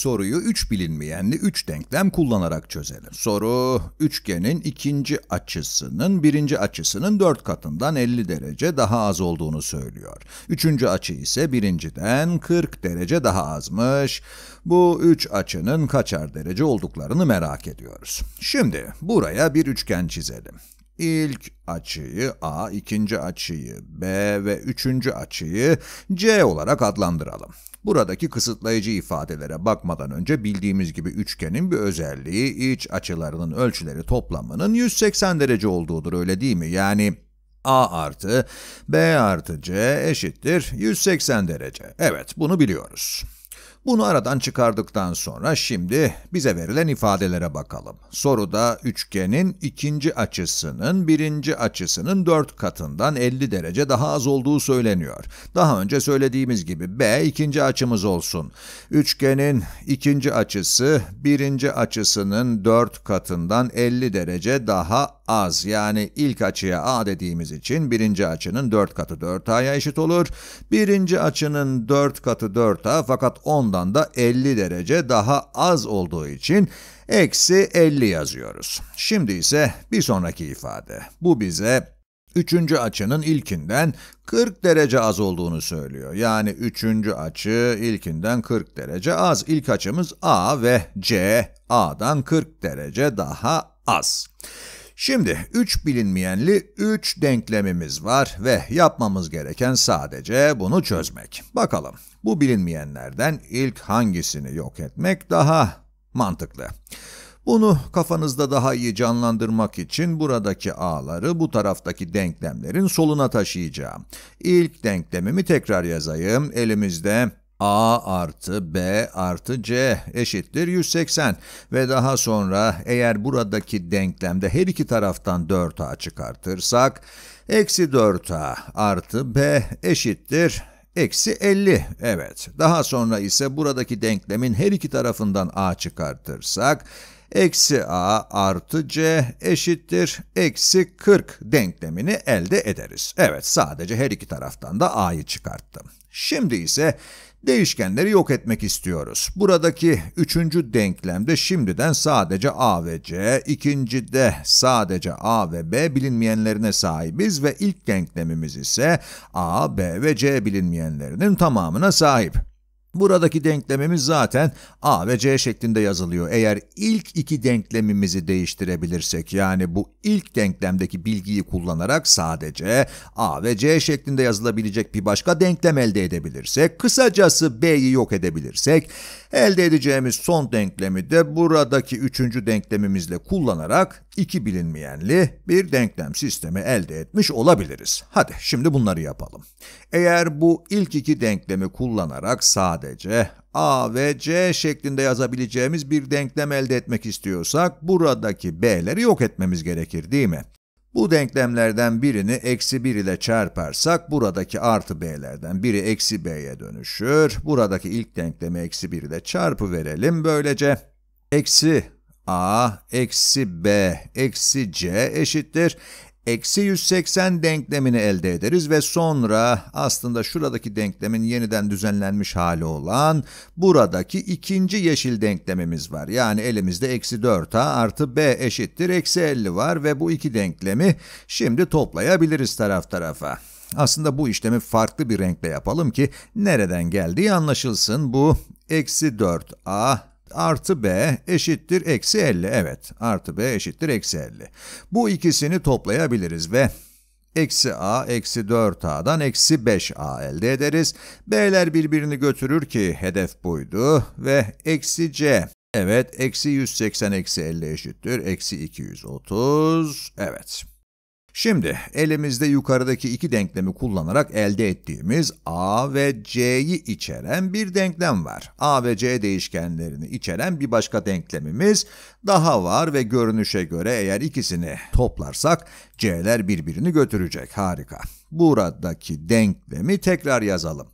Soruyu 3 bilinmeyenli 3 denklem kullanarak çözelim. Soru, üçgenin ikinci açısının birinci açısının 4 katından 50 derece daha az olduğunu söylüyor. Üçüncü açı ise birinciden 40 derece daha azmış. Bu üç açının kaçar derece olduklarını merak ediyoruz. Şimdi buraya bir üçgen çizelim. İlk açıyı A, ikinci açıyı B ve üçüncü açıyı C olarak adlandıralım. Buradaki kısıtlayıcı ifadelere bakmadan önce bildiğimiz gibi üçgenin bir özelliği iç açılarının ölçüleri toplamının 180 derece olduğudur öyle değil mi? Yani a artı b artı c eşittir 180 derece. Evet bunu biliyoruz. Bunu aradan çıkardıktan sonra şimdi bize verilen ifadelere bakalım. Soruda üçgenin ikinci açısının birinci açısının 4 katından 50 derece daha az olduğu söyleniyor. Daha önce söylediğimiz gibi B ikinci açımız olsun. Üçgenin ikinci açısı birinci açısının 4 katından 50 derece daha az yani ilk açıya A dediğimiz için birinci açının 4 katı 4A'ya eşit olur. Birinci açının 4 katı 4A fakat ondan da 50 derece daha az olduğu için eksi 50 yazıyoruz. Şimdi ise bir sonraki ifade. Bu bize üçüncü açının ilkinden 40 derece az olduğunu söylüyor. Yani üçüncü açı ilkinden 40 derece az. İlk açımız A ve C, A'dan 40 derece daha az. Şimdi 3 bilinmeyenli 3 denklemimiz var ve yapmamız gereken sadece bunu çözmek. Bakalım bu bilinmeyenlerden ilk hangisini yok etmek daha mantıklı. Bunu kafanızda daha iyi canlandırmak için buradaki a'ları bu taraftaki denklemlerin soluna taşıyacağım. İlk denklemimi tekrar yazayım. Elimizde A artı B artı C eşittir 180 ve daha sonra eğer buradaki denklemde her iki taraftan 4A çıkartırsak eksi 4A artı B eşittir eksi 50 evet daha sonra ise buradaki denklemin her iki tarafından A çıkartırsak eksi a artı c eşittir eksi 40 denklemini elde ederiz. Evet sadece her iki taraftan da a'yı çıkarttım. Şimdi ise Değişkenleri yok etmek istiyoruz. Buradaki üçüncü denklemde şimdiden sadece a ve c, ikincide sadece a ve b bilinmeyenlerine sahibiz ve ilk denklemimiz ise a, b ve c bilinmeyenlerinin tamamına sahip. Buradaki denklemimiz zaten A ve C şeklinde yazılıyor. Eğer ilk iki denklemimizi değiştirebilirsek yani bu ilk denklemdeki bilgiyi kullanarak sadece A ve C şeklinde yazılabilecek bir başka denklem elde edebilirsek, kısacası B'yi yok edebilirsek, elde edeceğimiz son denklemi de buradaki üçüncü denklemimizle kullanarak iki bilinmeyenli bir denklem sistemi elde etmiş olabiliriz. Hadi şimdi bunları yapalım. Eğer bu ilk iki denklemi kullanarak sadece A ve C şeklinde yazabileceğimiz bir denklem elde etmek istiyorsak buradaki B'leri yok etmemiz gerekir değil mi? Bu denklemlerden birini eksi 1 ile çarparsak buradaki artı b'lerden biri eksi b'ye dönüşür. Buradaki ilk denklemi eksi 1 ile çarpı verelim. Böylece eksi a eksi b eksi c eşittir. Eksi 180 denklemini elde ederiz ve sonra aslında şuradaki denklemin yeniden düzenlenmiş hali olan buradaki ikinci yeşil denklemimiz var. Yani elimizde eksi 4a artı b eşittir eksi 50 var ve bu iki denklemi şimdi toplayabiliriz taraf tarafa. Aslında bu işlemi farklı bir renkle yapalım ki nereden geldiği anlaşılsın. Bu eksi 4a artı b eşittir eksi 50. Evet artı b eşittir eksi 50. Bu ikisini toplayabiliriz ve eksi a eksi 4a'dan eksi 5a elde ederiz. B'ler birbirini götürür ki hedef buydu ve eksi c evet eksi 180 eksi 50 eşittir eksi 230 evet. Şimdi elimizde yukarıdaki iki denklemi kullanarak elde ettiğimiz a ve c'yi içeren bir denklem var. a ve c değişkenlerini içeren bir başka denklemimiz daha var ve görünüşe göre eğer ikisini toplarsak c'ler birbirini götürecek. Harika. Buradaki denklemi tekrar yazalım.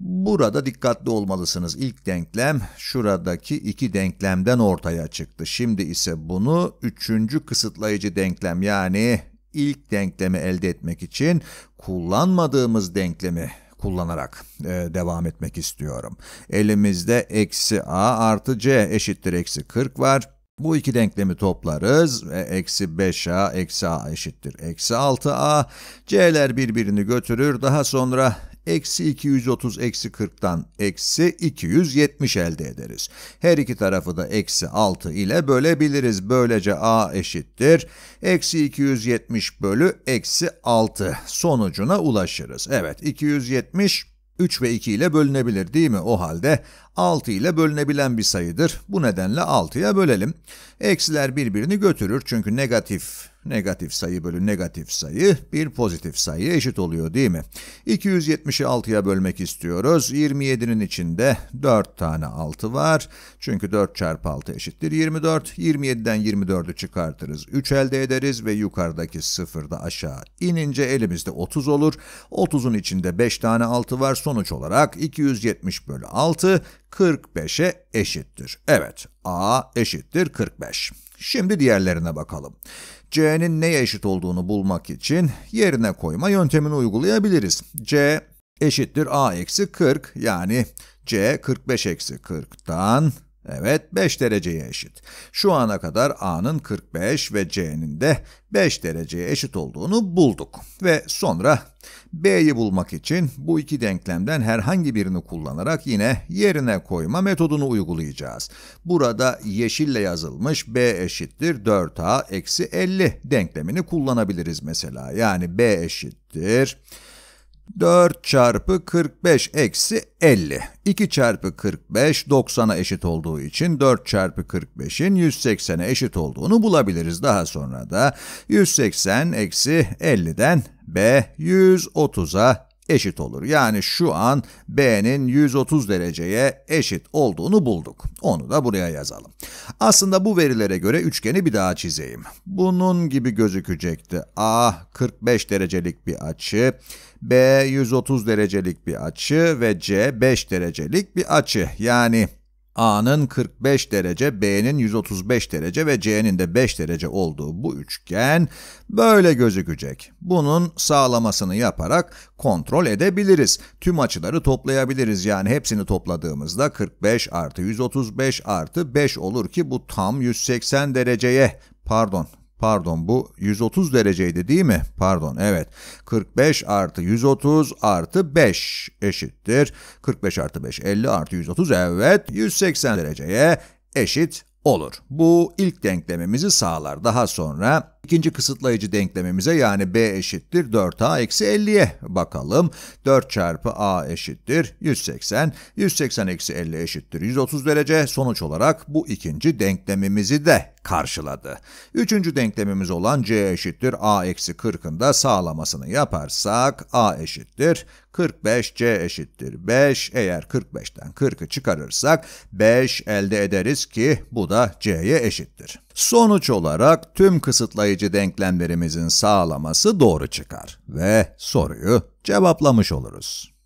Burada dikkatli olmalısınız. İlk denklem şuradaki iki denklemden ortaya çıktı. Şimdi ise bunu üçüncü kısıtlayıcı denklem yani ilk denklemi elde etmek için kullanmadığımız denklemi kullanarak e, devam etmek istiyorum. Elimizde eksi a artı c eşittir eksi 40 var. Bu iki denklemi toplarız. E, eksi 5a, eksi a eşittir. Eksi 6a. C'ler birbirini götürür. Daha sonra eksi 230 eksi 40'tan eksi 270 elde ederiz. Her iki tarafı da eksi 6 ile bölebiliriz. Böylece a eşittir. Eksi 270 bölü eksi 6 sonucuna ulaşırız. Evet 270 3 ve 2 ile bölünebilir değil mi? O halde 6 ile bölünebilen bir sayıdır. Bu nedenle 6'ya bölelim. Eksiler birbirini götürür çünkü negatif negatif sayı bölü negatif sayı bir pozitif sayı eşit oluyor değil mi? 270'i 276'ya bölmek istiyoruz. 27'nin içinde 4 tane 6 var. Çünkü 4 çarpı 6 eşittir 24. 27'den 24'ü çıkartırız. 3 elde ederiz ve yukarıdaki da aşağı inince elimizde 30 olur. 30'un içinde 5 tane 6 var. Sonuç olarak 270 bölü 6 45'e eşittir. Evet, A eşittir 45. Şimdi diğerlerine bakalım. C'nin neye eşit olduğunu bulmak için yerine koyma yöntemini uygulayabiliriz. C eşittir A eksi 40 yani C 45 eksi 40'tan Evet 5 dereceye eşit. Şu ana kadar A'nın 45 ve C'nin de 5 dereceye eşit olduğunu bulduk. Ve sonra B'yi bulmak için bu iki denklemden herhangi birini kullanarak yine yerine koyma metodunu uygulayacağız. Burada yeşille yazılmış B eşittir 4A eksi 50 denklemini kullanabiliriz mesela. Yani B eşittir... 4 çarpı 45 eksi 50. 2 çarpı 45 90'a eşit olduğu için 4 çarpı 45'in 180'e eşit olduğunu bulabiliriz. Daha sonra da 180 eksi 50'den B 130'a eşit olur. Yani şu an B'nin 130 dereceye eşit olduğunu bulduk. Onu da buraya yazalım. Aslında bu verilere göre üçgeni bir daha çizeyim. Bunun gibi gözükecekti. A 45 derecelik bir açı, B 130 derecelik bir açı ve C 5 derecelik bir açı. Yani A'nın 45 derece, B'nin 135 derece ve C'nin de 5 derece olduğu bu üçgen böyle gözükecek. Bunun sağlamasını yaparak kontrol edebiliriz. Tüm açıları toplayabiliriz. Yani hepsini topladığımızda 45 artı 135 artı 5 olur ki bu tam 180 dereceye pardon Pardon bu 130 dereceydi değil mi? Pardon evet. 45 artı 130 artı 5 eşittir. 45 artı 5 50 artı 130 evet 180 dereceye eşit olur. Bu ilk denklemimizi sağlar. Daha sonra İkinci kısıtlayıcı denklemimize yani b eşittir 4a eksi 50'ye bakalım. 4 çarpı a eşittir 180. 180 eksi 50 eşittir 130 derece. Sonuç olarak bu ikinci denklemimizi de karşıladı. Üçüncü denklemimiz olan c eşittir a eksi 40'ın da sağlamasını yaparsak a eşittir 45 c eşittir 5 eğer 45'ten 40'ı çıkarırsak 5 elde ederiz ki bu da c'ye eşittir. Sonuç olarak tüm kısıtlayıcı denklemlerimizin sağlaması doğru çıkar ve soruyu cevaplamış oluruz.